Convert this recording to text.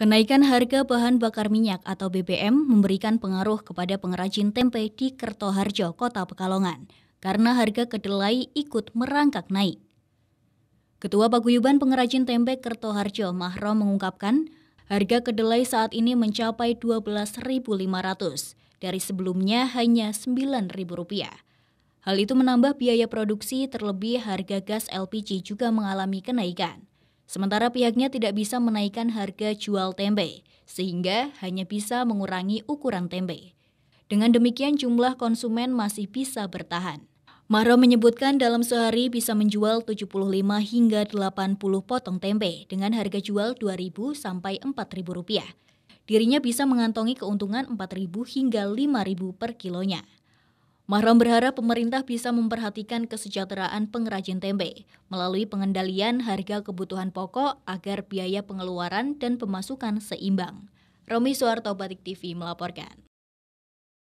Kenaikan harga bahan bakar minyak atau BBM memberikan pengaruh kepada pengrajin tempe di Kertoharjo, Kota Pekalongan, karena harga kedelai ikut merangkak naik. Ketua Paguyuban Pengrajin Tempe Kertoharjo, Mahro mengungkapkan, harga kedelai saat ini mencapai Rp12.500, dari sebelumnya hanya Rp9.000. Hal itu menambah biaya produksi terlebih harga gas LPG juga mengalami kenaikan. Sementara pihaknya tidak bisa menaikkan harga jual tempe, sehingga hanya bisa mengurangi ukuran tempe. Dengan demikian jumlah konsumen masih bisa bertahan. Mahro menyebutkan dalam sehari bisa menjual 75 hingga 80 potong tempe dengan harga jual Rp2.000 sampai Rp4.000. Dirinya bisa mengantongi keuntungan Rp4.000 hingga Rp5.000 per kilonya. Mahram berharap pemerintah bisa memperhatikan kesejahteraan pengrajin tempe melalui pengendalian harga kebutuhan pokok agar biaya pengeluaran dan pemasukan seimbang. Romi Suarto Batik TV melaporkan.